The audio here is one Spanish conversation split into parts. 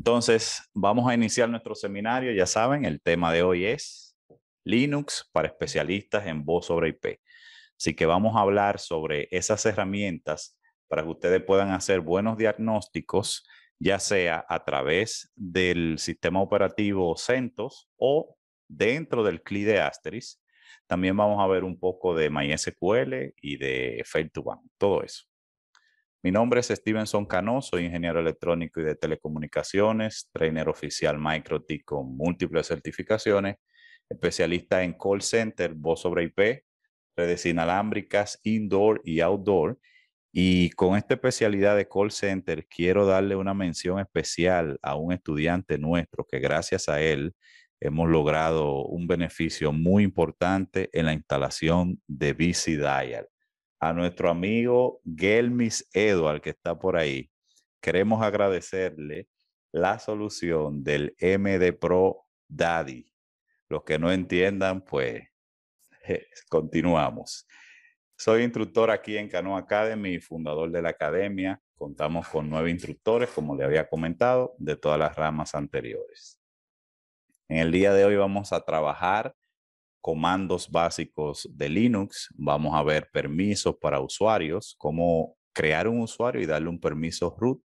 Entonces, vamos a iniciar nuestro seminario. Ya saben, el tema de hoy es Linux para especialistas en voz sobre IP. Así que vamos a hablar sobre esas herramientas para que ustedes puedan hacer buenos diagnósticos, ya sea a través del sistema operativo CentOS o dentro del CLI de Asterisk. También vamos a ver un poco de MySQL y de Fail to Ban, todo eso. Mi nombre es Stevenson Cano, soy ingeniero electrónico y de telecomunicaciones, trainer oficial MicroTIC con múltiples certificaciones, especialista en call center, voz sobre IP, redes inalámbricas, indoor y outdoor. Y con esta especialidad de call center, quiero darle una mención especial a un estudiante nuestro que gracias a él hemos logrado un beneficio muy importante en la instalación de BC Dial a nuestro amigo Gelmis Edward, que está por ahí. Queremos agradecerle la solución del MD Pro Daddy. Los que no entiendan, pues eh, continuamos. Soy instructor aquí en Canoa Academy, fundador de la academia. Contamos con nueve instructores, como le había comentado, de todas las ramas anteriores. En el día de hoy vamos a trabajar comandos básicos de Linux, vamos a ver permisos para usuarios, cómo crear un usuario y darle un permiso root.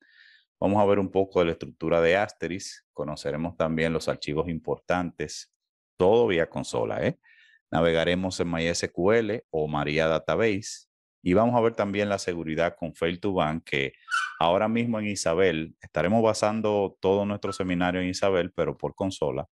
Vamos a ver un poco de la estructura de asteris conoceremos también los archivos importantes, todo vía consola. ¿eh? Navegaremos en MySQL o Maria Database y vamos a ver también la seguridad con Fail 2 ban que ahora mismo en Isabel estaremos basando todo nuestro seminario en Isabel, pero por consola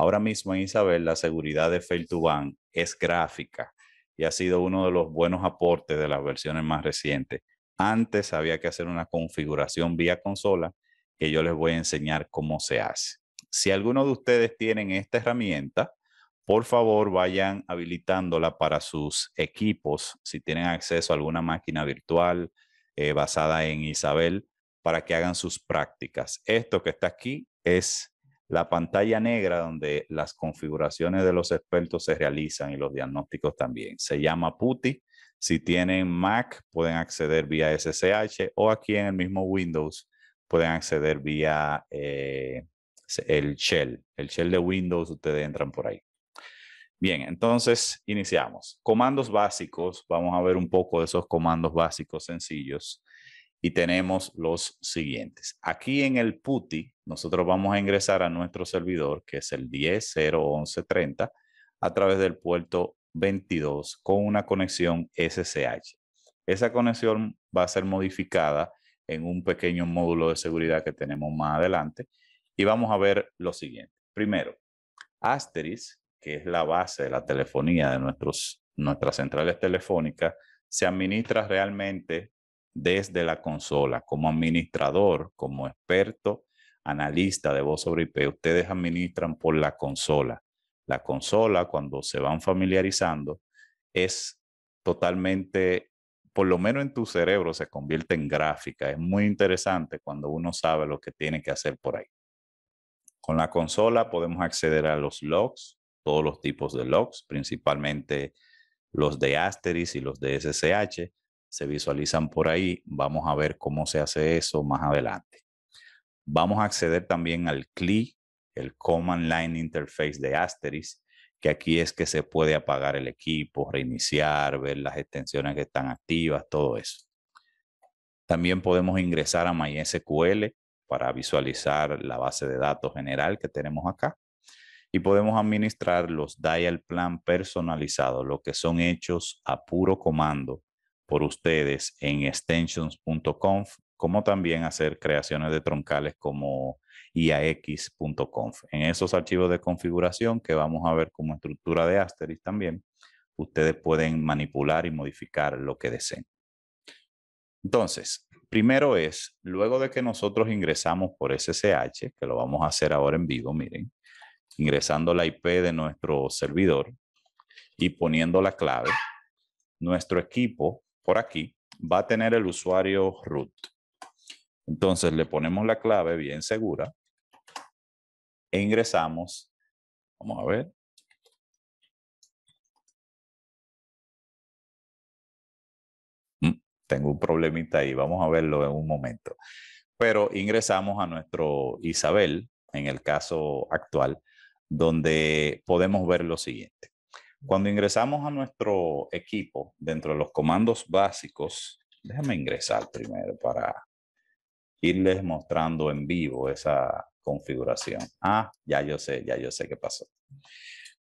Ahora mismo en Isabel la seguridad de Fail 2 ban es gráfica y ha sido uno de los buenos aportes de las versiones más recientes. Antes había que hacer una configuración vía consola que yo les voy a enseñar cómo se hace. Si alguno de ustedes tienen esta herramienta, por favor vayan habilitándola para sus equipos, si tienen acceso a alguna máquina virtual eh, basada en Isabel, para que hagan sus prácticas. Esto que está aquí es la pantalla negra donde las configuraciones de los expertos se realizan y los diagnósticos también. Se llama PuTTY. Si tienen Mac, pueden acceder vía SSH o aquí en el mismo Windows pueden acceder vía eh, el shell. El shell de Windows, ustedes entran por ahí. Bien, entonces iniciamos. Comandos básicos. Vamos a ver un poco de esos comandos básicos sencillos y tenemos los siguientes. Aquí en el PUTI, nosotros vamos a ingresar a nuestro servidor, que es el 10.0.11.30, a través del puerto 22 con una conexión SSH. Esa conexión va a ser modificada en un pequeño módulo de seguridad que tenemos más adelante y vamos a ver lo siguiente. Primero, Asterisk, que es la base de la telefonía de nuestros, nuestras centrales telefónicas, se administra realmente desde la consola, como administrador, como experto, analista de voz sobre IP, ustedes administran por la consola. La consola, cuando se van familiarizando, es totalmente, por lo menos en tu cerebro, se convierte en gráfica. Es muy interesante cuando uno sabe lo que tiene que hacer por ahí. Con la consola podemos acceder a los logs, todos los tipos de logs, principalmente los de Asterisk y los de SSH, se visualizan por ahí. Vamos a ver cómo se hace eso más adelante. Vamos a acceder también al CLI, el Command Line Interface de Asterisk, que aquí es que se puede apagar el equipo, reiniciar, ver las extensiones que están activas, todo eso. También podemos ingresar a MySQL para visualizar la base de datos general que tenemos acá. Y podemos administrar los dial plan personalizados, lo que son hechos a puro comando por ustedes en extensions.conf, como también hacer creaciones de troncales como iax.conf. En esos archivos de configuración que vamos a ver como estructura de asteris también, ustedes pueden manipular y modificar lo que deseen. Entonces, primero es, luego de que nosotros ingresamos por SSH, que lo vamos a hacer ahora en vivo, miren, ingresando la IP de nuestro servidor y poniendo la clave, nuestro equipo por aquí, va a tener el usuario root. Entonces le ponemos la clave bien segura e ingresamos. Vamos a ver. Mm, tengo un problemita ahí, vamos a verlo en un momento. Pero ingresamos a nuestro Isabel, en el caso actual, donde podemos ver lo siguiente. Cuando ingresamos a nuestro equipo, dentro de los comandos básicos, déjame ingresar primero para irles mostrando en vivo esa configuración. Ah, ya yo sé, ya yo sé qué pasó.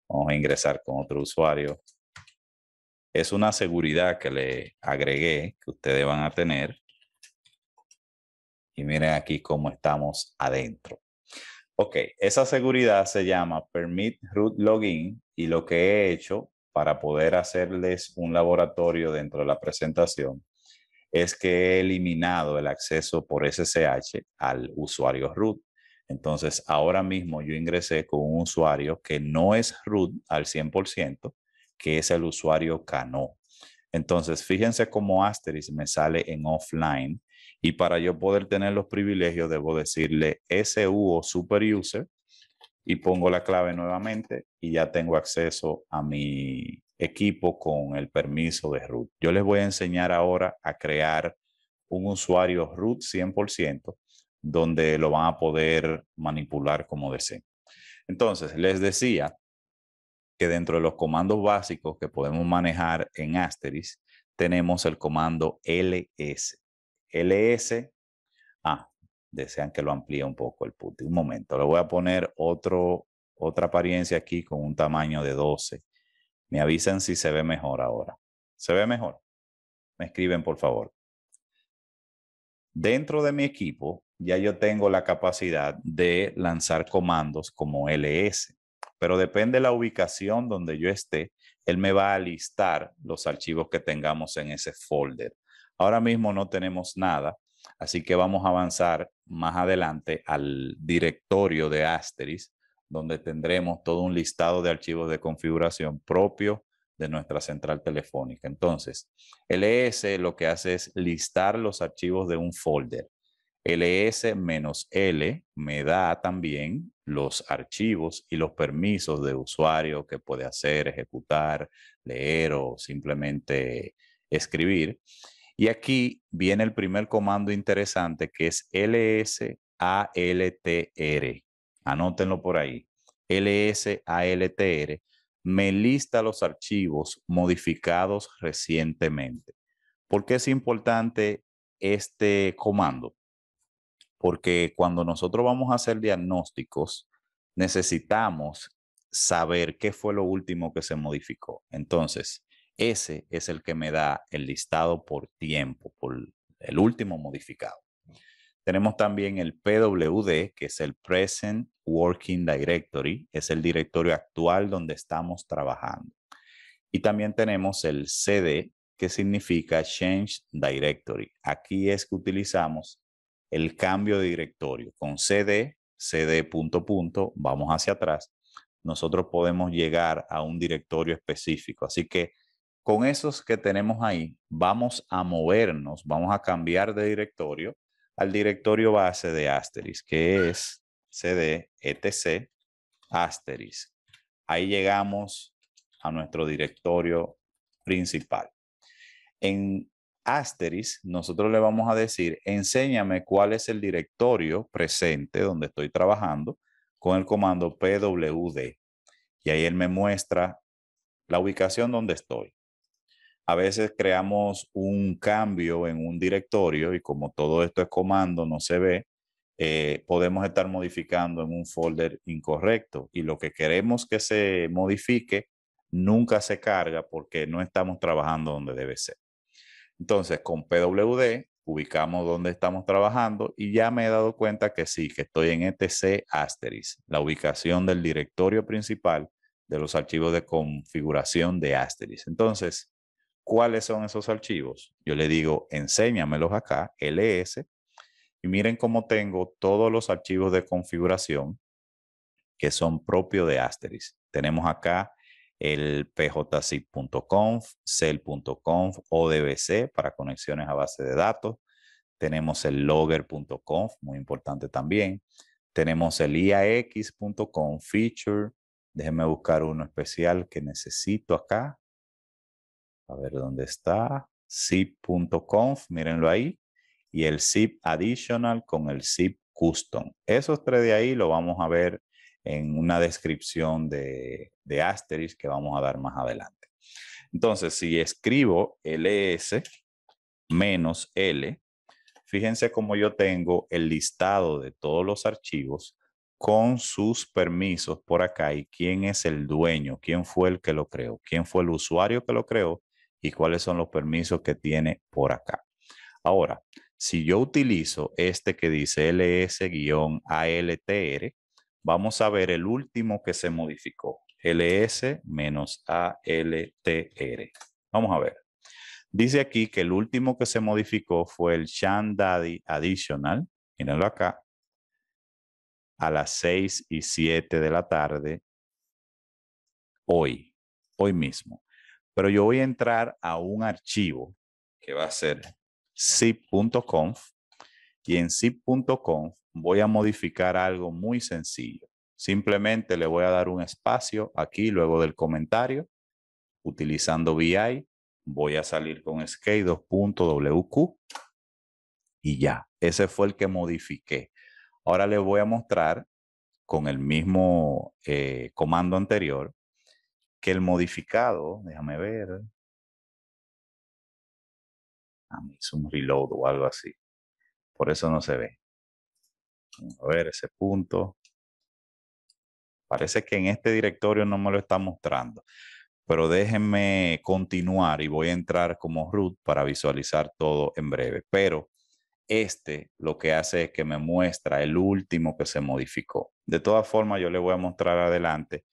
Vamos a ingresar con otro usuario. Es una seguridad que le agregué, que ustedes van a tener. Y miren aquí cómo estamos adentro. Ok, esa seguridad se llama Permit Root Login y lo que he hecho para poder hacerles un laboratorio dentro de la presentación es que he eliminado el acceso por SSH al usuario root. Entonces, ahora mismo yo ingresé con un usuario que no es root al 100%, que es el usuario Cano. Entonces, fíjense cómo Asteris me sale en offline y para yo poder tener los privilegios, debo decirle SU o Super User y pongo la clave nuevamente y ya tengo acceso a mi equipo con el permiso de root. Yo les voy a enseñar ahora a crear un usuario root 100% donde lo van a poder manipular como deseen. Entonces, les decía que dentro de los comandos básicos que podemos manejar en Asterisk, tenemos el comando ls. LS. Ah, desean que lo amplíe un poco el put. Un momento, le voy a poner otro, otra apariencia aquí con un tamaño de 12. Me avisan si se ve mejor ahora. ¿Se ve mejor? Me escriben, por favor. Dentro de mi equipo, ya yo tengo la capacidad de lanzar comandos como LS, pero depende de la ubicación donde yo esté, él me va a listar los archivos que tengamos en ese folder. Ahora mismo no tenemos nada, así que vamos a avanzar más adelante al directorio de Asteris, donde tendremos todo un listado de archivos de configuración propio de nuestra central telefónica. Entonces, ls lo que hace es listar los archivos de un folder. ls-l me da también los archivos y los permisos de usuario que puede hacer, ejecutar, leer o simplemente escribir. Y aquí viene el primer comando interesante que es LSALTR. Anótenlo por ahí. LSALTR me lista los archivos modificados recientemente. ¿Por qué es importante este comando? Porque cuando nosotros vamos a hacer diagnósticos, necesitamos saber qué fue lo último que se modificó. Entonces, ese es el que me da el listado por tiempo, por el último modificado. Tenemos también el PWD, que es el Present Working Directory, es el directorio actual donde estamos trabajando. Y también tenemos el CD, que significa Change Directory. Aquí es que utilizamos el cambio de directorio. Con CD, CD punto punto, vamos hacia atrás. Nosotros podemos llegar a un directorio específico. Así que con esos que tenemos ahí, vamos a movernos, vamos a cambiar de directorio al directorio base de asteris, que es cd etc Asterisk. Ahí llegamos a nuestro directorio principal. En asteris nosotros le vamos a decir, enséñame cuál es el directorio presente donde estoy trabajando con el comando pwd. Y ahí él me muestra la ubicación donde estoy a veces creamos un cambio en un directorio y como todo esto es comando, no se ve, eh, podemos estar modificando en un folder incorrecto y lo que queremos que se modifique nunca se carga porque no estamos trabajando donde debe ser. Entonces, con PWD ubicamos donde estamos trabajando y ya me he dado cuenta que sí, que estoy en etc este asterisk, la ubicación del directorio principal de los archivos de configuración de asterisk. Entonces, cuáles son esos archivos. Yo le digo, enséñamelos acá, ls, y miren cómo tengo todos los archivos de configuración que son propios de Asterisk. Tenemos acá el pjzip.conf, cell.conf, ODBC para conexiones a base de datos. Tenemos el logger.conf, muy importante también. Tenemos el iax.conf feature. Déjenme buscar uno especial que necesito acá. A ver dónde está. zip.conf, mírenlo ahí. Y el zip additional con el zip custom. Esos tres de ahí lo vamos a ver en una descripción de, de Asterisk que vamos a dar más adelante. Entonces, si escribo ls menos l, fíjense cómo yo tengo el listado de todos los archivos con sus permisos por acá y quién es el dueño, quién fue el que lo creó, quién fue el usuario que lo creó y cuáles son los permisos que tiene por acá. Ahora, si yo utilizo este que dice ls-altr, vamos a ver el último que se modificó, ls-altr. Vamos a ver. Dice aquí que el último que se modificó fue el Shandadi Additional, mírenlo acá, a las 6 y 7 de la tarde, hoy, hoy mismo pero yo voy a entrar a un archivo que va a ser zip.conf y en zip.conf voy a modificar algo muy sencillo. Simplemente le voy a dar un espacio aquí luego del comentario. Utilizando VI, voy a salir con skate 2.wq y ya. Ese fue el que modifiqué. Ahora le voy a mostrar con el mismo eh, comando anterior que el modificado, déjame ver. Ah, un reload o algo así. Por eso no se ve. a ver ese punto. Parece que en este directorio no me lo está mostrando, pero déjenme continuar y voy a entrar como root para visualizar todo en breve. Pero este lo que hace es que me muestra el último que se modificó. De todas formas, yo le voy a mostrar adelante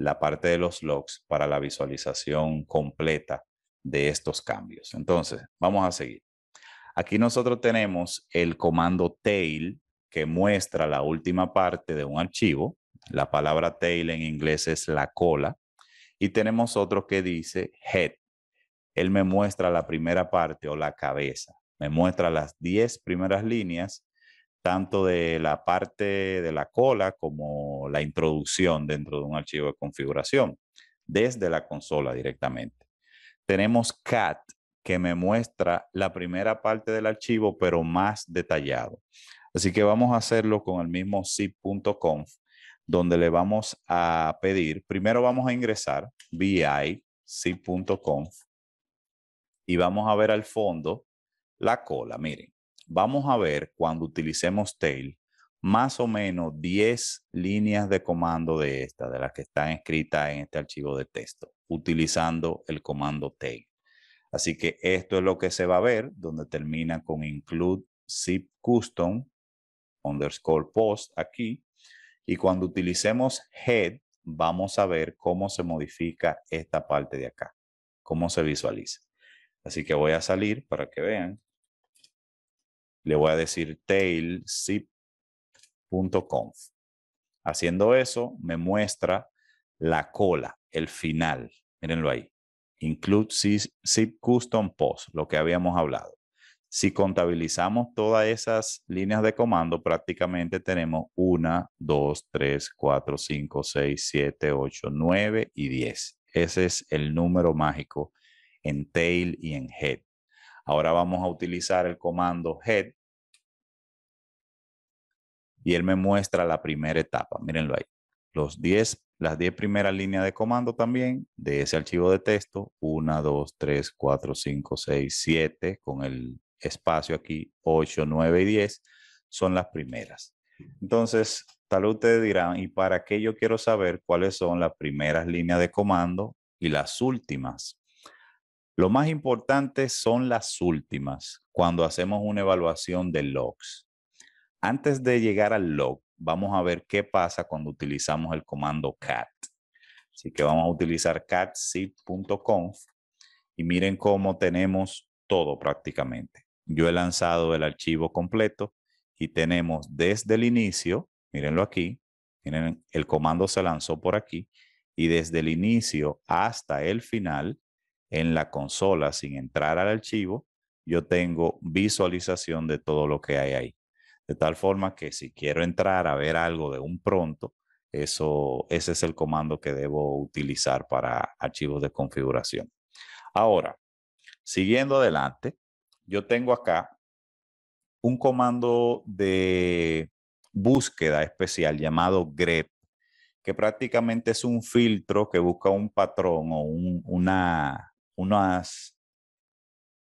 la parte de los logs para la visualización completa de estos cambios. Entonces, vamos a seguir. Aquí nosotros tenemos el comando tail que muestra la última parte de un archivo. La palabra tail en inglés es la cola. Y tenemos otro que dice head. Él me muestra la primera parte o la cabeza. Me muestra las 10 primeras líneas tanto de la parte de la cola como la introducción dentro de un archivo de configuración desde la consola directamente. Tenemos CAT que me muestra la primera parte del archivo pero más detallado. Así que vamos a hacerlo con el mismo zip.conf donde le vamos a pedir, primero vamos a ingresar vi zip.conf y vamos a ver al fondo la cola, miren vamos a ver cuando utilicemos tail más o menos 10 líneas de comando de esta, de las que están escritas en este archivo de texto, utilizando el comando tail. Así que esto es lo que se va a ver, donde termina con include zip custom underscore post aquí. Y cuando utilicemos head, vamos a ver cómo se modifica esta parte de acá, cómo se visualiza. Así que voy a salir para que vean le voy a decir tailzip.conf. Haciendo eso, me muestra la cola, el final. Mírenlo ahí. Include zip custom post, lo que habíamos hablado. Si contabilizamos todas esas líneas de comando, prácticamente tenemos 1, 2, 3, 4, 5, 6, 7, 8, 9 y 10. Ese es el número mágico en tail y en head. Ahora vamos a utilizar el comando head y él me muestra la primera etapa. Mírenlo ahí. Los 10, las 10 primeras líneas de comando también de ese archivo de texto. 1, 2, 3, 4, 5, 6, 7 con el espacio aquí 8, 9 y 10 son las primeras. Entonces, tal vez ustedes dirán, ¿y para qué yo quiero saber cuáles son las primeras líneas de comando y las últimas? Lo más importante son las últimas, cuando hacemos una evaluación de logs. Antes de llegar al log, vamos a ver qué pasa cuando utilizamos el comando cat. Así que vamos a utilizar catseed.conf y miren cómo tenemos todo prácticamente. Yo he lanzado el archivo completo y tenemos desde el inicio, mírenlo aquí, miren, el comando se lanzó por aquí y desde el inicio hasta el final en la consola sin entrar al archivo, yo tengo visualización de todo lo que hay ahí. De tal forma que si quiero entrar a ver algo de un pronto, eso, ese es el comando que debo utilizar para archivos de configuración. Ahora, siguiendo adelante, yo tengo acá un comando de búsqueda especial llamado grep, que prácticamente es un filtro que busca un patrón o una, unas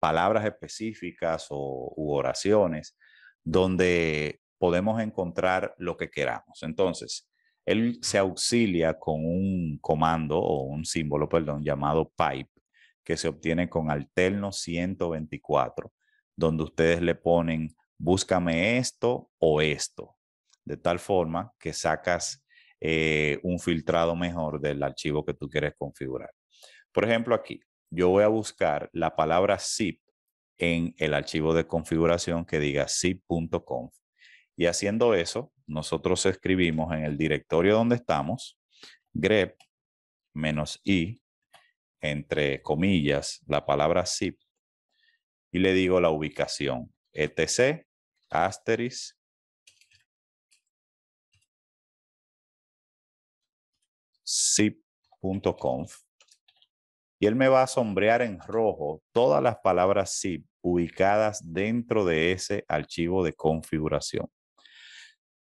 palabras específicas o, u oraciones donde podemos encontrar lo que queramos. Entonces, él se auxilia con un comando o un símbolo, perdón, llamado pipe, que se obtiene con alterno 124, donde ustedes le ponen búscame esto o esto, de tal forma que sacas eh, un filtrado mejor del archivo que tú quieres configurar. Por ejemplo, aquí, yo voy a buscar la palabra zip en el archivo de configuración que diga zip.conf. Y haciendo eso, nosotros escribimos en el directorio donde estamos, grep menos i, entre comillas, la palabra zip, y le digo la ubicación, etc, asteris zip.conf y él me va a sombrear en rojo todas las palabras zip ubicadas dentro de ese archivo de configuración,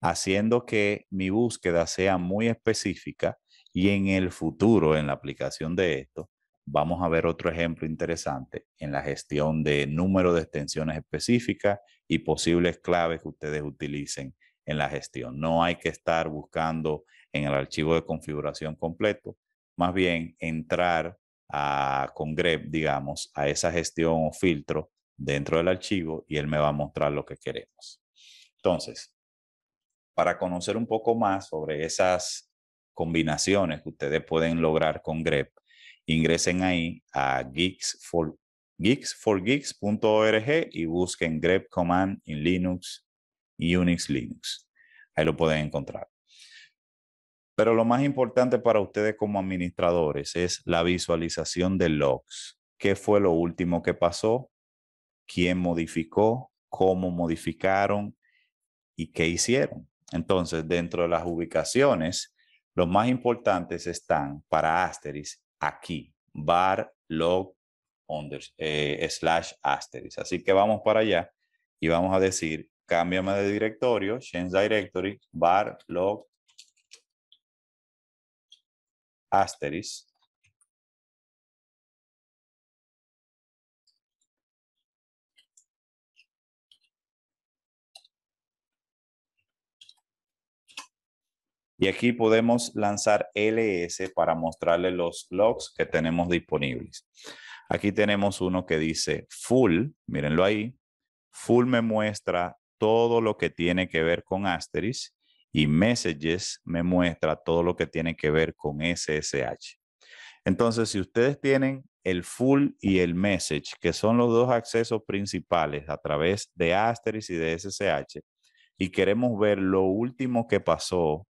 haciendo que mi búsqueda sea muy específica y en el futuro, en la aplicación de esto, vamos a ver otro ejemplo interesante en la gestión de número de extensiones específicas y posibles claves que ustedes utilicen en la gestión. No hay que estar buscando en el archivo de configuración completo, más bien entrar con grep, digamos, a esa gestión o filtro dentro del archivo y él me va a mostrar lo que queremos. Entonces, para conocer un poco más sobre esas combinaciones que ustedes pueden lograr con grep, ingresen ahí a geeks y busquen grep command en Linux y Unix Linux. Ahí lo pueden encontrar. Pero lo más importante para ustedes como administradores es la visualización de logs. ¿Qué fue lo último que pasó? ¿Quién modificó? ¿Cómo modificaron? ¿Y qué hicieron? Entonces, dentro de las ubicaciones, los más importantes están para asteris aquí, bar log under, eh, slash Asterisk. Así que vamos para allá y vamos a decir, cámbiame de directorio, change directory, bar log asteris. Y aquí podemos lanzar ls para mostrarle los logs que tenemos disponibles. Aquí tenemos uno que dice full, mírenlo ahí. Full me muestra todo lo que tiene que ver con asteris y Messages me muestra todo lo que tiene que ver con SSH. Entonces, si ustedes tienen el full y el message, que son los dos accesos principales a través de Asterisk y de SSH, y queremos ver lo último que pasó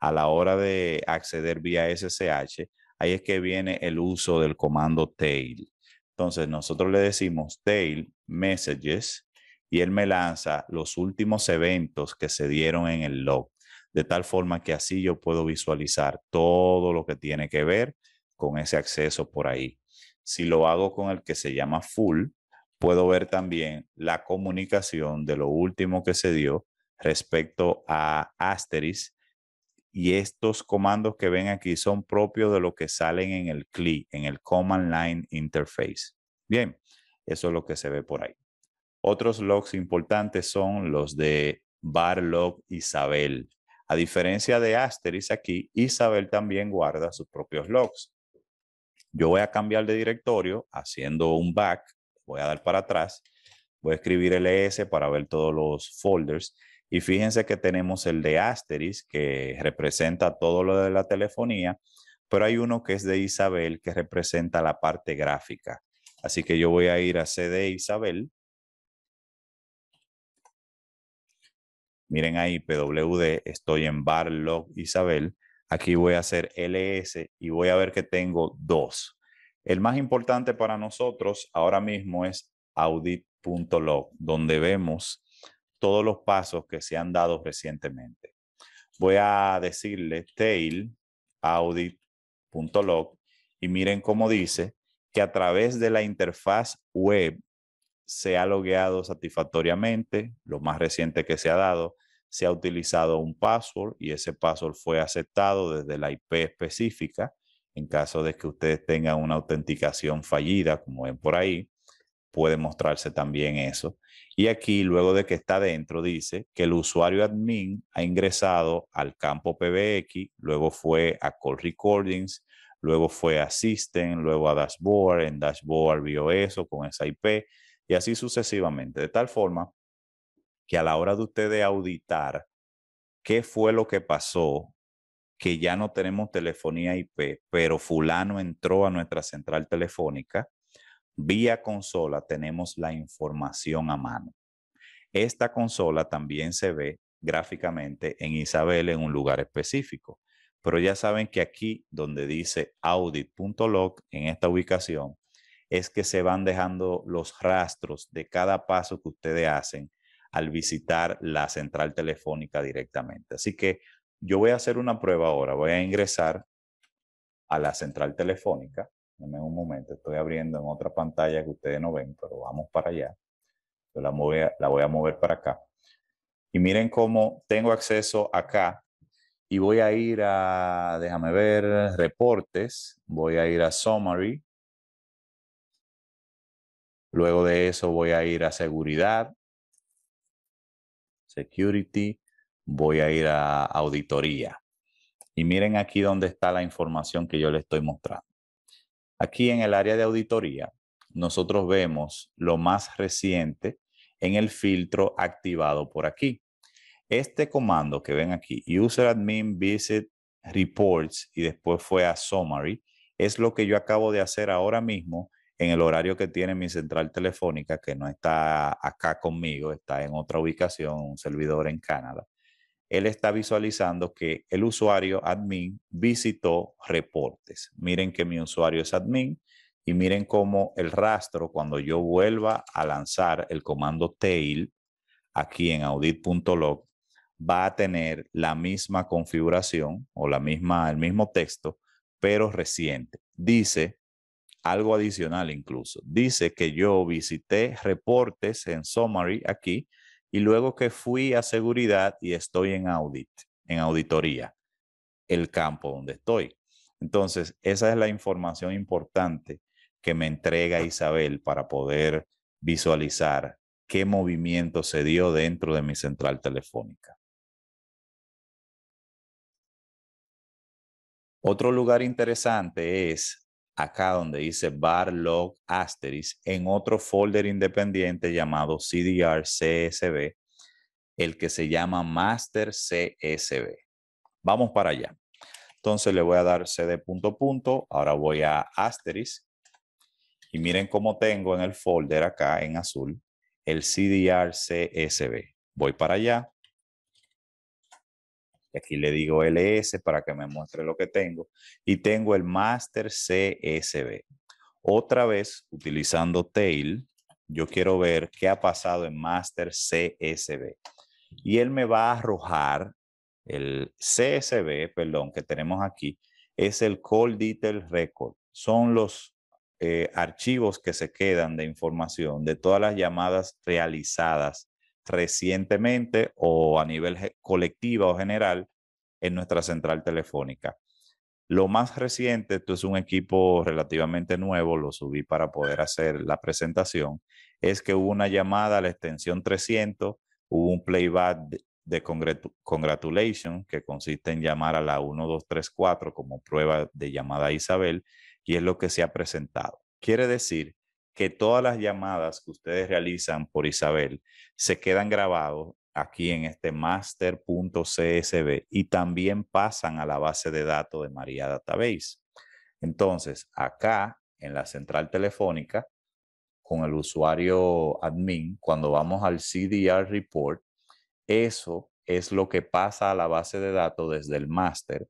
a la hora de acceder vía SSH, ahí es que viene el uso del comando tail. Entonces, nosotros le decimos tail messages y él me lanza los últimos eventos que se dieron en el log de tal forma que así yo puedo visualizar todo lo que tiene que ver con ese acceso por ahí. Si lo hago con el que se llama full, puedo ver también la comunicación de lo último que se dio respecto a Asterisk. Y estos comandos que ven aquí son propios de lo que salen en el CLI, en el Command Line Interface. Bien, eso es lo que se ve por ahí. Otros logs importantes son los de Bar Isabel. A diferencia de Asteris aquí, Isabel también guarda sus propios logs. Yo voy a cambiar de directorio haciendo un back, voy a dar para atrás, voy a escribir ls para ver todos los folders y fíjense que tenemos el de Asteris que representa todo lo de la telefonía, pero hay uno que es de Isabel que representa la parte gráfica. Así que yo voy a ir a CD Isabel Miren ahí, PWD, estoy en bar Isabel. Aquí voy a hacer LS y voy a ver que tengo dos. El más importante para nosotros ahora mismo es audit.log, donde vemos todos los pasos que se han dado recientemente. Voy a decirle tail audit.log y miren cómo dice que a través de la interfaz web se ha logueado satisfactoriamente, lo más reciente que se ha dado, se ha utilizado un password y ese password fue aceptado desde la IP específica. En caso de que ustedes tengan una autenticación fallida, como ven por ahí, puede mostrarse también eso. Y aquí, luego de que está dentro, dice que el usuario admin ha ingresado al campo PBX, luego fue a Call Recordings, luego fue a System, luego a Dashboard, en Dashboard vio eso con esa IP, y así sucesivamente. De tal forma que a la hora de ustedes auditar qué fue lo que pasó, que ya no tenemos telefonía IP, pero fulano entró a nuestra central telefónica, vía consola tenemos la información a mano. Esta consola también se ve gráficamente en Isabel en un lugar específico. Pero ya saben que aquí donde dice audit.log en esta ubicación, es que se van dejando los rastros de cada paso que ustedes hacen al visitar la central telefónica directamente. Así que yo voy a hacer una prueba ahora, voy a ingresar a la central telefónica. Dame un momento, estoy abriendo en otra pantalla que ustedes no ven, pero vamos para allá. Yo la voy a mover para acá. Y miren cómo tengo acceso acá y voy a ir a, déjame ver, reportes, voy a ir a summary, Luego de eso voy a ir a seguridad, security, voy a ir a auditoría. Y miren aquí donde está la información que yo les estoy mostrando. Aquí en el área de auditoría, nosotros vemos lo más reciente en el filtro activado por aquí. Este comando que ven aquí, user admin visit reports y después fue a summary, es lo que yo acabo de hacer ahora mismo en el horario que tiene mi central telefónica, que no está acá conmigo, está en otra ubicación, un servidor en Canadá, él está visualizando que el usuario admin visitó reportes. Miren que mi usuario es admin y miren cómo el rastro, cuando yo vuelva a lanzar el comando tail aquí en audit.log, va a tener la misma configuración o la misma, el mismo texto, pero reciente. Dice algo adicional incluso. Dice que yo visité reportes en summary aquí y luego que fui a seguridad y estoy en audit, en auditoría, el campo donde estoy. Entonces, esa es la información importante que me entrega Isabel para poder visualizar qué movimiento se dio dentro de mi central telefónica. Otro lugar interesante es acá donde dice bar log asteris en otro folder independiente llamado CDR CSV, el que se llama master CSV. Vamos para allá. Entonces le voy a dar CD punto punto, ahora voy a asteris y miren cómo tengo en el folder acá en azul el CDR CSV. Voy para allá, y aquí le digo LS para que me muestre lo que tengo. Y tengo el master CSV. Otra vez, utilizando tail, yo quiero ver qué ha pasado en master CSV. Y él me va a arrojar el CSV, perdón, que tenemos aquí, es el Call Detail Record. Son los eh, archivos que se quedan de información de todas las llamadas realizadas recientemente o a nivel colectiva o general en nuestra central telefónica. Lo más reciente, esto es un equipo relativamente nuevo, lo subí para poder hacer la presentación, es que hubo una llamada a la extensión 300, hubo un playback de congratulation que consiste en llamar a la 1234 como prueba de llamada a Isabel y es lo que se ha presentado. Quiere decir que todas las llamadas que ustedes realizan por Isabel se quedan grabados aquí en este master.csv y también pasan a la base de datos de María Database. Entonces, acá en la central telefónica, con el usuario admin, cuando vamos al CDR report, eso es lo que pasa a la base de datos desde el master.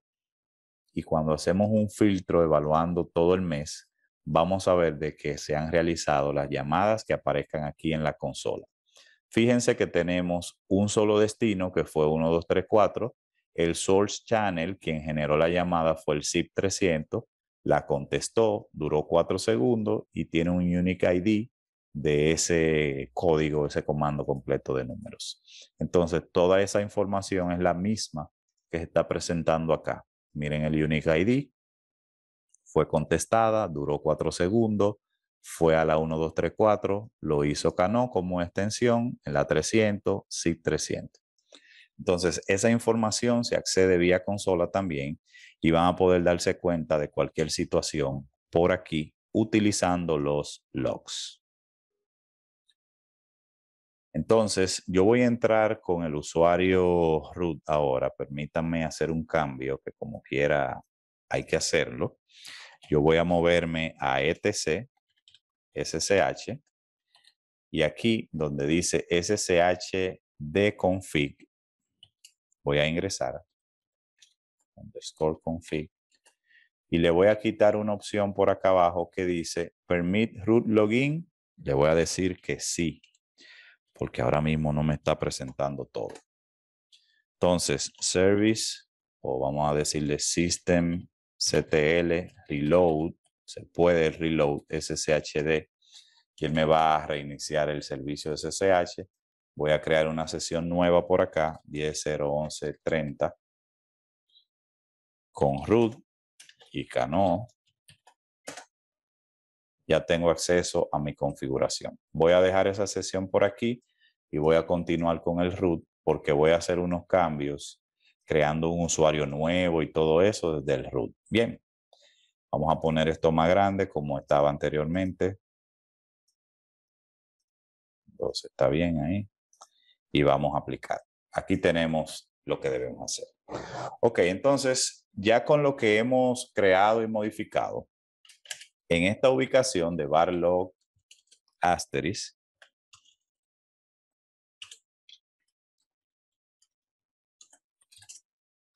Y cuando hacemos un filtro evaluando todo el mes, vamos a ver de que se han realizado las llamadas que aparezcan aquí en la consola. Fíjense que tenemos un solo destino que fue 1234, el source channel, quien generó la llamada fue el SIP 300, la contestó, duró 4 segundos y tiene un unique ID de ese código, ese comando completo de números. Entonces, toda esa información es la misma que se está presentando acá. Miren el unique ID, fue contestada, duró cuatro segundos, fue a la 1, 4, lo hizo Cano como extensión en la 300, SIP 300. Entonces, esa información se accede vía consola también y van a poder darse cuenta de cualquier situación por aquí utilizando los logs. Entonces, yo voy a entrar con el usuario root ahora. Permítanme hacer un cambio que como quiera hay que hacerlo. Yo voy a moverme a ETC, SSH, y aquí donde dice SSH de config, voy a ingresar, underscore config, y le voy a quitar una opción por acá abajo que dice permit root login, le voy a decir que sí, porque ahora mismo no me está presentando todo. Entonces, service, o vamos a decirle system CTL, reload, se puede reload SSHD, quien me va a reiniciar el servicio SSH. Voy a crear una sesión nueva por acá, 10.011.30, con root y cano. Ya tengo acceso a mi configuración. Voy a dejar esa sesión por aquí y voy a continuar con el root porque voy a hacer unos cambios creando un usuario nuevo y todo eso desde el root. Bien, vamos a poner esto más grande como estaba anteriormente. Entonces está bien ahí. Y vamos a aplicar. Aquí tenemos lo que debemos hacer. Ok, entonces ya con lo que hemos creado y modificado, en esta ubicación de barlog asteris. asterisk,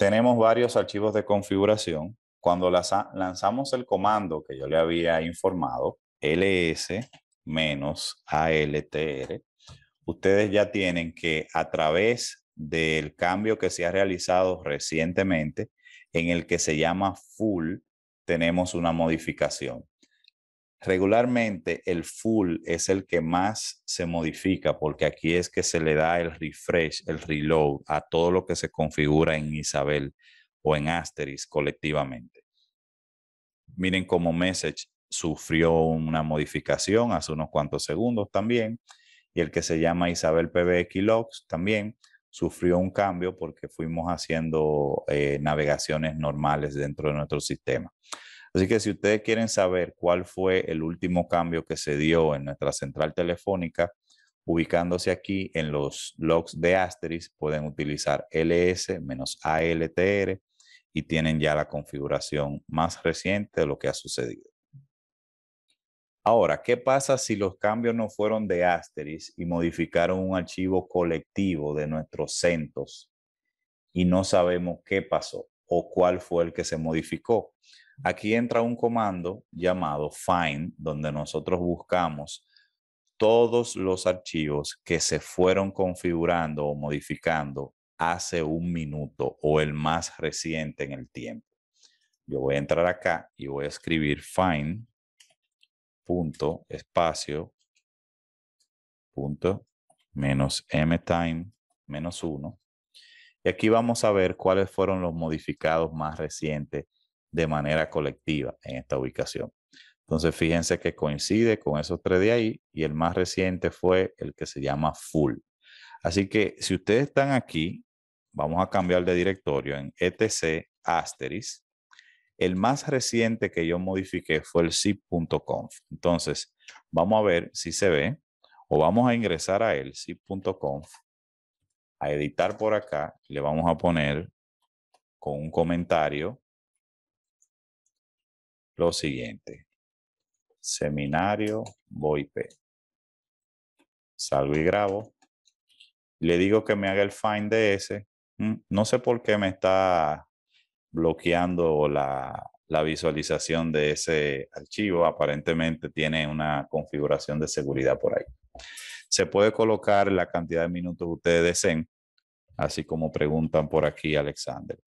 tenemos varios archivos de configuración. Cuando lanzamos el comando que yo le había informado, ls-altr, ustedes ya tienen que a través del cambio que se ha realizado recientemente, en el que se llama full, tenemos una modificación. Regularmente el full es el que más se modifica porque aquí es que se le da el refresh, el reload a todo lo que se configura en Isabel o en Asteris colectivamente. Miren cómo Message sufrió una modificación hace unos cuantos segundos también y el que se llama Isabel PBX Logs también sufrió un cambio porque fuimos haciendo eh, navegaciones normales dentro de nuestro sistema. Así que si ustedes quieren saber cuál fue el último cambio que se dio en nuestra central telefónica, ubicándose aquí en los logs de Asterisk, pueden utilizar ls-altr y tienen ya la configuración más reciente de lo que ha sucedido. Ahora, ¿qué pasa si los cambios no fueron de Asterisk y modificaron un archivo colectivo de nuestros centros y no sabemos qué pasó o cuál fue el que se modificó? Aquí entra un comando llamado find, donde nosotros buscamos todos los archivos que se fueron configurando o modificando hace un minuto o el más reciente en el tiempo. Yo voy a entrar acá y voy a escribir find punto espacio punto menos m time menos 1. Y aquí vamos a ver cuáles fueron los modificados más recientes de manera colectiva en esta ubicación. Entonces, fíjense que coincide con esos tres de ahí y el más reciente fue el que se llama Full. Así que si ustedes están aquí, vamos a cambiar de directorio en etc asteris. El más reciente que yo modifiqué fue el zip.conf. Entonces, vamos a ver si se ve o vamos a ingresar a el zip.conf, a editar por acá, le vamos a poner con un comentario lo siguiente. Seminario P. Salgo y grabo. Le digo que me haga el find de ese. Mm, no sé por qué me está bloqueando la, la visualización de ese archivo. Aparentemente tiene una configuración de seguridad por ahí. Se puede colocar la cantidad de minutos que ustedes deseen, así como preguntan por aquí, Alexander.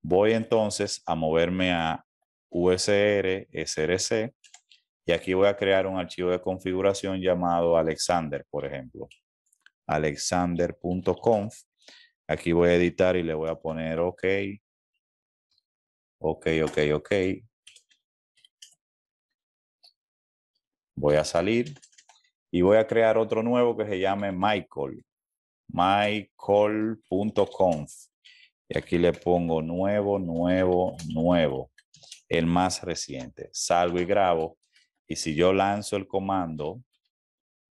Voy entonces a moverme a USR, SRC, y aquí voy a crear un archivo de configuración llamado Alexander, por ejemplo. Alexander.conf. Aquí voy a editar y le voy a poner OK. OK, OK, OK. Voy a salir y voy a crear otro nuevo que se llame Michael. Michael.conf. Y aquí le pongo nuevo, nuevo, nuevo el más reciente. Salgo y grabo. Y si yo lanzo el comando,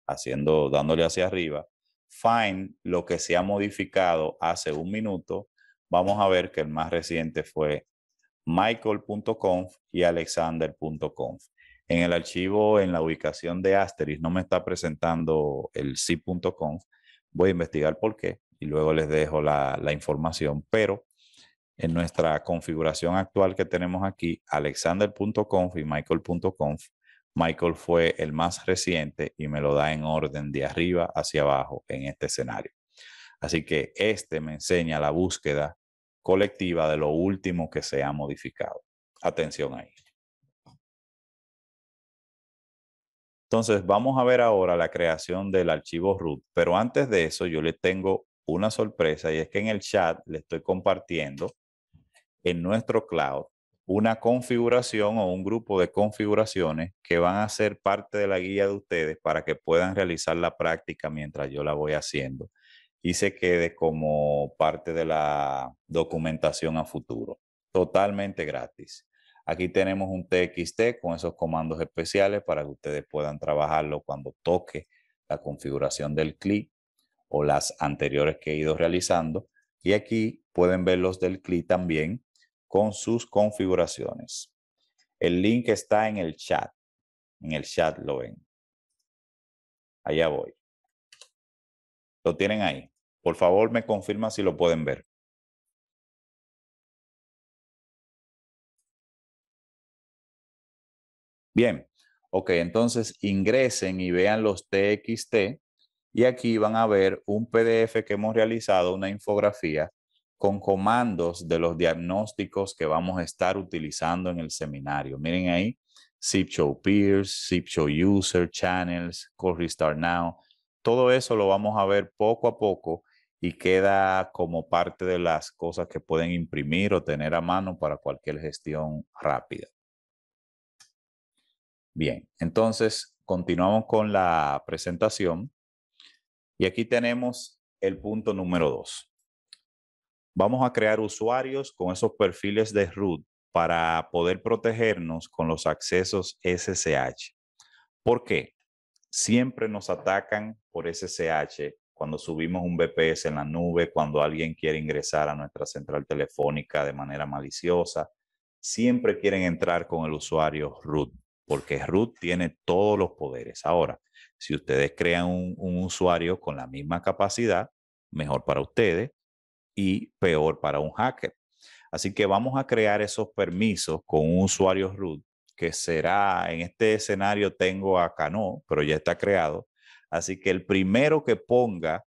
haciendo, dándole hacia arriba, find lo que se ha modificado hace un minuto, vamos a ver que el más reciente fue michael.conf y alexander.conf. En el archivo, en la ubicación de Asterisk, no me está presentando el c.conf. Voy a investigar por qué y luego les dejo la información, pero en nuestra configuración actual que tenemos aquí, alexander.conf y michael.conf. Michael fue el más reciente y me lo da en orden de arriba hacia abajo en este escenario. Así que este me enseña la búsqueda colectiva de lo último que se ha modificado. Atención ahí. Entonces, vamos a ver ahora la creación del archivo root, pero antes de eso yo le tengo una sorpresa y es que en el chat le estoy compartiendo en nuestro cloud una configuración o un grupo de configuraciones que van a ser parte de la guía de ustedes para que puedan realizar la práctica mientras yo la voy haciendo y se quede como parte de la documentación a futuro. Totalmente gratis. Aquí tenemos un TXT con esos comandos especiales para que ustedes puedan trabajarlo cuando toque la configuración del CLI o las anteriores que he ido realizando. Y aquí pueden ver los del cli también con sus configuraciones. El link está en el chat. En el chat lo ven. Allá voy. Lo tienen ahí. Por favor, me confirma si lo pueden ver. Bien, ok, entonces ingresen y vean los TXT y aquí van a ver un PDF que hemos realizado, una infografía con comandos de los diagnósticos que vamos a estar utilizando en el seminario. Miren ahí, Sip Show Peers, Sip Show User Channels, Core Restart Now. Todo eso lo vamos a ver poco a poco y queda como parte de las cosas que pueden imprimir o tener a mano para cualquier gestión rápida. Bien, entonces continuamos con la presentación y aquí tenemos el punto número dos vamos a crear usuarios con esos perfiles de root para poder protegernos con los accesos SSH. ¿Por qué? Siempre nos atacan por SSH cuando subimos un BPS en la nube, cuando alguien quiere ingresar a nuestra central telefónica de manera maliciosa. Siempre quieren entrar con el usuario root, porque root tiene todos los poderes. Ahora, si ustedes crean un, un usuario con la misma capacidad, mejor para ustedes, y peor para un hacker. Así que vamos a crear esos permisos con un usuario root que será, en este escenario tengo a Cano, pero ya está creado. Así que el primero que ponga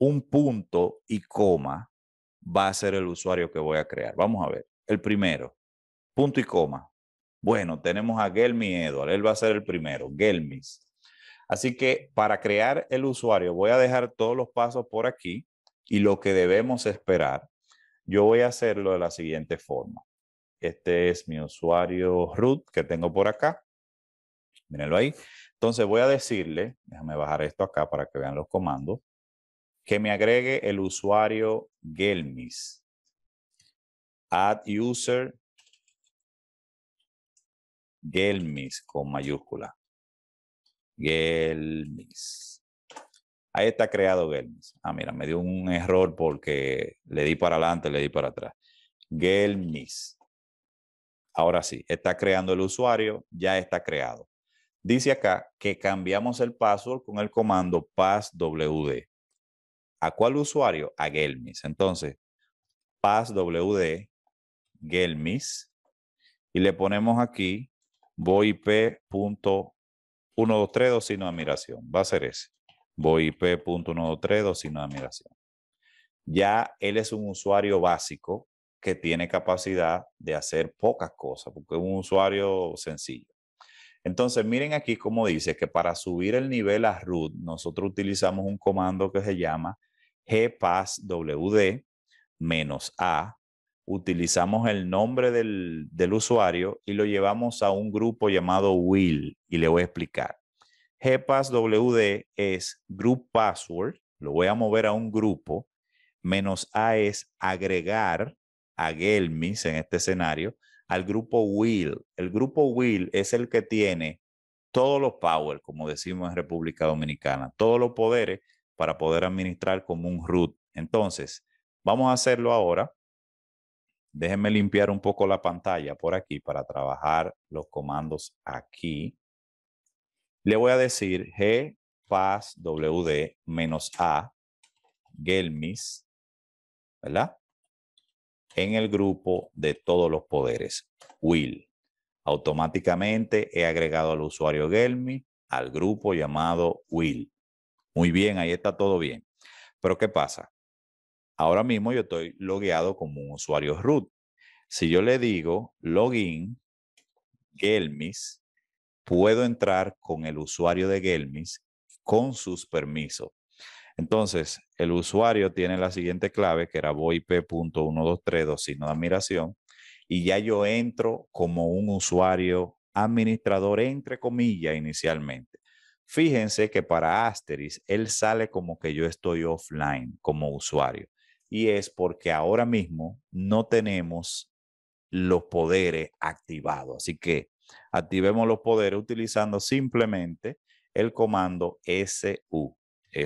un punto y coma va a ser el usuario que voy a crear. Vamos a ver. El primero, punto y coma. Bueno, tenemos a Gelmi Edward. Él va a ser el primero, Gelmis. Así que para crear el usuario voy a dejar todos los pasos por aquí y lo que debemos esperar, yo voy a hacerlo de la siguiente forma. Este es mi usuario root que tengo por acá. Mírenlo ahí. Entonces voy a decirle, déjame bajar esto acá para que vean los comandos, que me agregue el usuario Gelmis. Add user Gelmis con mayúscula. Gelmis ahí está creado Gelmis. Ah, mira, me dio un error porque le di para adelante, le di para atrás. Gelmis. Ahora sí, está creando el usuario, ya está creado. Dice acá que cambiamos el password con el comando passwd. ¿A cuál usuario? A Gelmis. Entonces, passwd Gelmis y le ponemos aquí VOIP.1232, dos de admiración. Va a ser ese voy IP.123, sin de Ya él es un usuario básico que tiene capacidad de hacer pocas cosas, porque es un usuario sencillo. Entonces, miren aquí como dice que para subir el nivel a root, nosotros utilizamos un comando que se llama gpasswd a. Utilizamos el nombre del, del usuario y lo llevamos a un grupo llamado will y le voy a explicar. GPASWD es group password, lo voy a mover a un grupo, menos A es agregar a Gelmis en este escenario al grupo Will. El grupo Will es el que tiene todos los power, como decimos en República Dominicana, todos los poderes para poder administrar como un root. Entonces, vamos a hacerlo ahora. Déjenme limpiar un poco la pantalla por aquí para trabajar los comandos aquí le voy a decir G paz WD menos A Gelmis, ¿verdad? En el grupo de todos los poderes, will. Automáticamente he agregado al usuario gelmis al grupo llamado will. Muy bien, ahí está todo bien. Pero ¿qué pasa? Ahora mismo yo estoy logueado como un usuario root. Si yo le digo login Gelmis, puedo entrar con el usuario de Gelmis con sus permisos. Entonces, el usuario tiene la siguiente clave, que era voip.123, signo de admiración, y ya yo entro como un usuario administrador, entre comillas, inicialmente. Fíjense que para Asteris, él sale como que yo estoy offline como usuario. Y es porque ahora mismo no tenemos los poderes activados. Así que activemos los poderes utilizando simplemente el comando SU.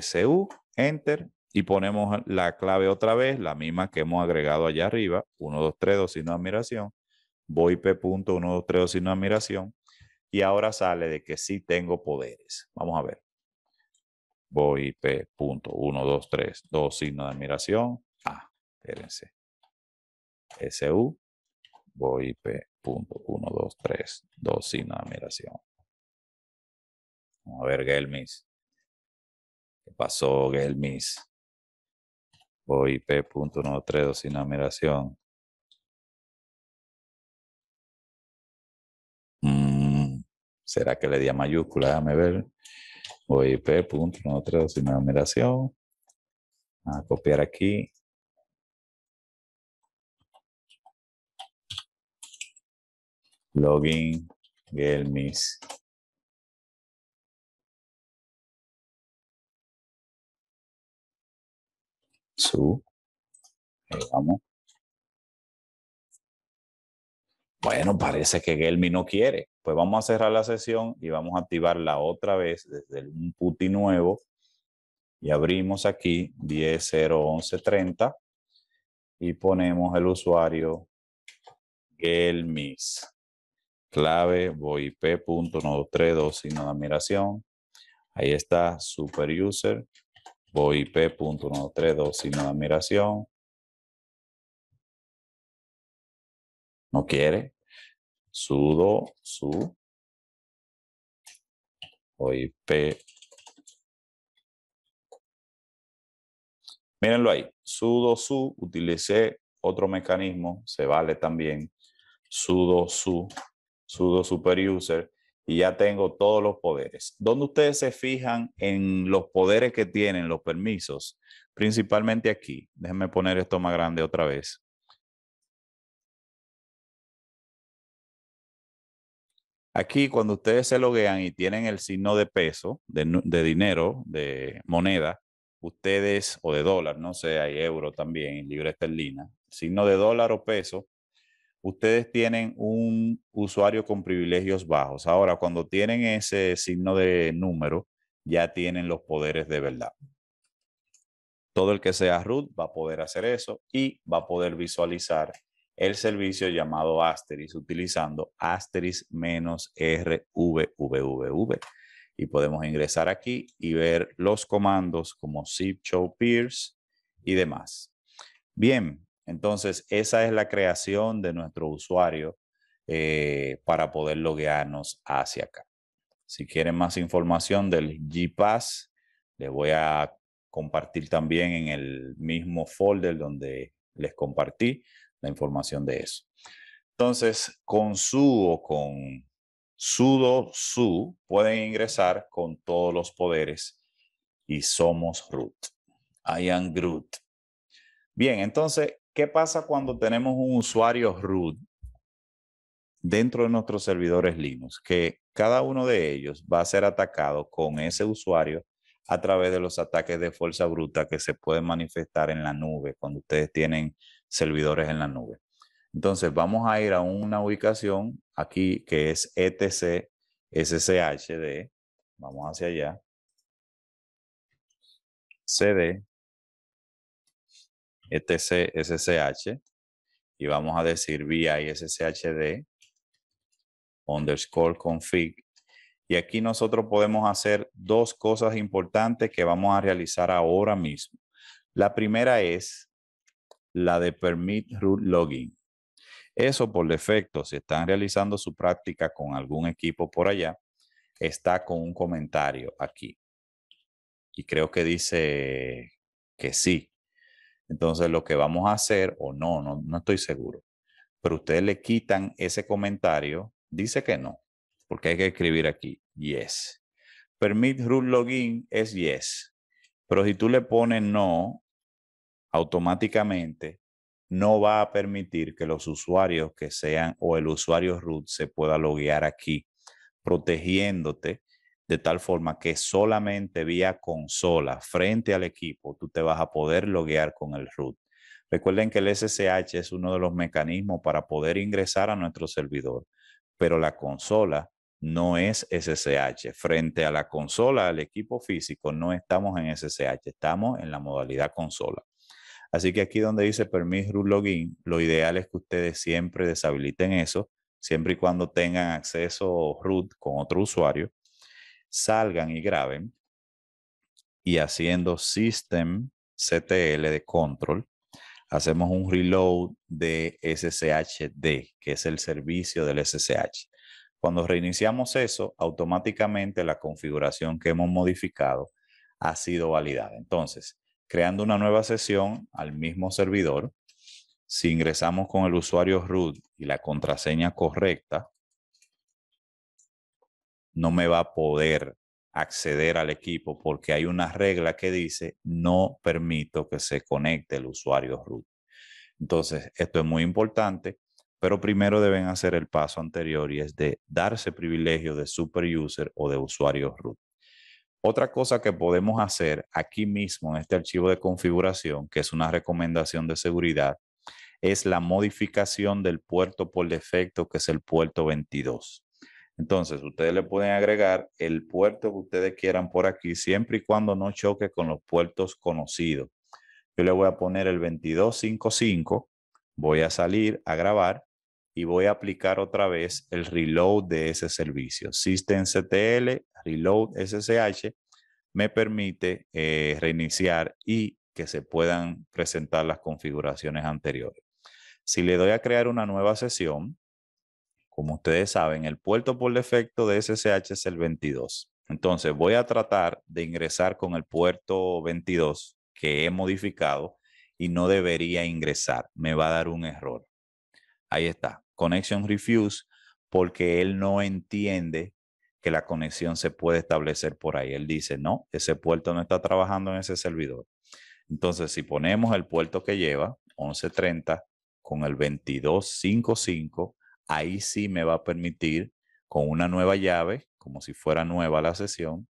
SU, Enter, y ponemos la clave otra vez, la misma que hemos agregado allá arriba, 1232 signo de admiración, 2 signo de admiración, y ahora sale de que sí tengo poderes. Vamos a ver. 1, 2 signo de admiración, ah, espérense. SU, voip 1, 2, 3, 2 sin admiración. Vamos a ver, Gelmis. ¿Qué pasó, Gelmis? OIP.132 sin admiración. Mm, ¿Será que le di a mayúscula? Déjame ver. OIP.132 sin admiración. A copiar aquí. login gelmis. Su. vamos. Bueno, parece que Gelmi no quiere. Pues vamos a cerrar la sesión y vamos a activarla otra vez desde un putin nuevo. Y abrimos aquí 10.0.11.30 y ponemos el usuario Gelmis clave voip.nodo3.2 signo de admiración. Ahí está, super user, sin signo de admiración. No quiere. Sudo, su. VoIP. Mírenlo ahí. Sudo, su. Utilicé otro mecanismo. Se vale también. Sudo, su sudo super y ya tengo todos los poderes. donde ustedes se fijan en los poderes que tienen los permisos? Principalmente aquí. Déjenme poner esto más grande otra vez. Aquí cuando ustedes se loguean y tienen el signo de peso, de, dinero, de moneda, ustedes, o de dólar, no sé, hay euro también, libre esterlina, signo de dólar o peso, ustedes tienen un usuario con privilegios bajos. Ahora, cuando tienen ese signo de número, ya tienen los poderes de verdad. Todo el que sea root va a poder hacer eso y va a poder visualizar el servicio llamado asteris utilizando asterisk V. Y podemos ingresar aquí y ver los comandos como zip, show, peers y demás. Bien, entonces, esa es la creación de nuestro usuario eh, para poder loguearnos hacia acá. Si quieren más información del GPass, les voy a compartir también en el mismo folder donde les compartí la información de eso. Entonces, con su o con sudo su pueden ingresar con todos los poderes y somos root. I am root. Bien, entonces ¿Qué pasa cuando tenemos un usuario root dentro de nuestros servidores Linux? Que cada uno de ellos va a ser atacado con ese usuario a través de los ataques de fuerza bruta que se pueden manifestar en la nube cuando ustedes tienen servidores en la nube. Entonces vamos a ir a una ubicación aquí que es etc sshd, vamos hacia allá, cd etc, este SSH, y vamos a decir via SSHD underscore config. Y aquí nosotros podemos hacer dos cosas importantes que vamos a realizar ahora mismo. La primera es la de permit root login. Eso por defecto, si están realizando su práctica con algún equipo por allá, está con un comentario aquí. Y creo que dice que sí. Entonces, lo que vamos a hacer o no, no, no estoy seguro. Pero ustedes le quitan ese comentario, dice que no, porque hay que escribir aquí, yes. Permit root login es yes. Pero si tú le pones no, automáticamente no va a permitir que los usuarios que sean o el usuario root se pueda loguear aquí, protegiéndote de tal forma que solamente vía consola frente al equipo tú te vas a poder loguear con el root. Recuerden que el SSH es uno de los mecanismos para poder ingresar a nuestro servidor, pero la consola no es SSH. Frente a la consola, al equipo físico, no estamos en SSH, estamos en la modalidad consola. Así que aquí donde dice Permit Root Login, lo ideal es que ustedes siempre deshabiliten eso, siempre y cuando tengan acceso root con otro usuario salgan y graben y haciendo system CTL de control, hacemos un reload de SSHD, que es el servicio del SSH. Cuando reiniciamos eso, automáticamente la configuración que hemos modificado ha sido validada. Entonces, creando una nueva sesión al mismo servidor, si ingresamos con el usuario root y la contraseña correcta, no me va a poder acceder al equipo porque hay una regla que dice no permito que se conecte el usuario root. Entonces, esto es muy importante, pero primero deben hacer el paso anterior y es de darse privilegio de super o de usuario root. Otra cosa que podemos hacer aquí mismo en este archivo de configuración, que es una recomendación de seguridad, es la modificación del puerto por defecto, que es el puerto 22. Entonces, ustedes le pueden agregar el puerto que ustedes quieran por aquí, siempre y cuando no choque con los puertos conocidos. Yo le voy a poner el 2255, voy a salir a grabar y voy a aplicar otra vez el reload de ese servicio. System CTL, reload SSH, me permite eh, reiniciar y que se puedan presentar las configuraciones anteriores. Si le doy a crear una nueva sesión, como ustedes saben, el puerto por defecto de SSH es el 22. Entonces voy a tratar de ingresar con el puerto 22 que he modificado y no debería ingresar. Me va a dar un error. Ahí está. Connection refuse porque él no entiende que la conexión se puede establecer por ahí. Él dice, no, ese puerto no está trabajando en ese servidor. Entonces, si ponemos el puerto que lleva, 1130, con el 2255, ahí sí me va a permitir con una nueva llave, como si fuera nueva la sesión,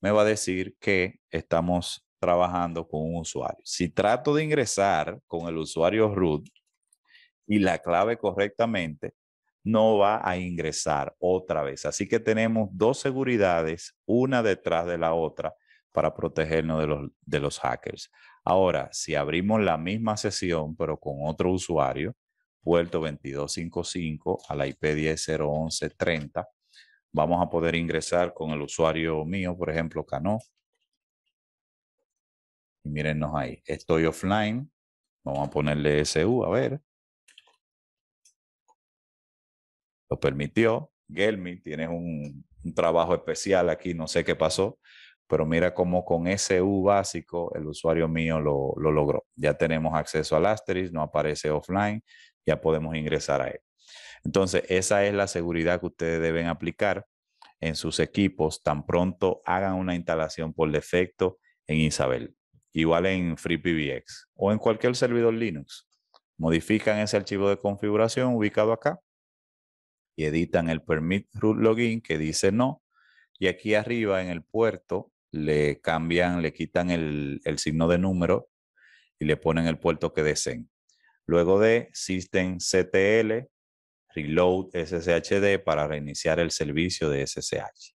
me va a decir que estamos trabajando con un usuario. Si trato de ingresar con el usuario root y la clave correctamente, no va a ingresar otra vez. Así que tenemos dos seguridades, una detrás de la otra, para protegernos de los, de los hackers. Ahora, si abrimos la misma sesión, pero con otro usuario, puerto 2255 a la IP 10.011.30. Vamos a poder ingresar con el usuario mío, por ejemplo, Cano. Y mírennos ahí. Estoy offline. Vamos a ponerle SU, a ver. Lo permitió. Gelmi, tienes un, un trabajo especial aquí, no sé qué pasó pero mira cómo con SU básico el usuario mío lo, logró. Ya tenemos acceso al asterisk, no aparece offline, ya podemos ingresar a él. Entonces, esa es la seguridad que ustedes deben aplicar en sus equipos tan pronto hagan una instalación por defecto en Isabel, igual en FreePBX o en cualquier servidor Linux. Modifican ese archivo de configuración ubicado acá y editan el permit root login que dice no. Y aquí arriba en el puerto le cambian, le quitan el, el signo de número y le ponen el puerto que deseen. Luego de systemctl reload sshd para reiniciar el servicio de SSH.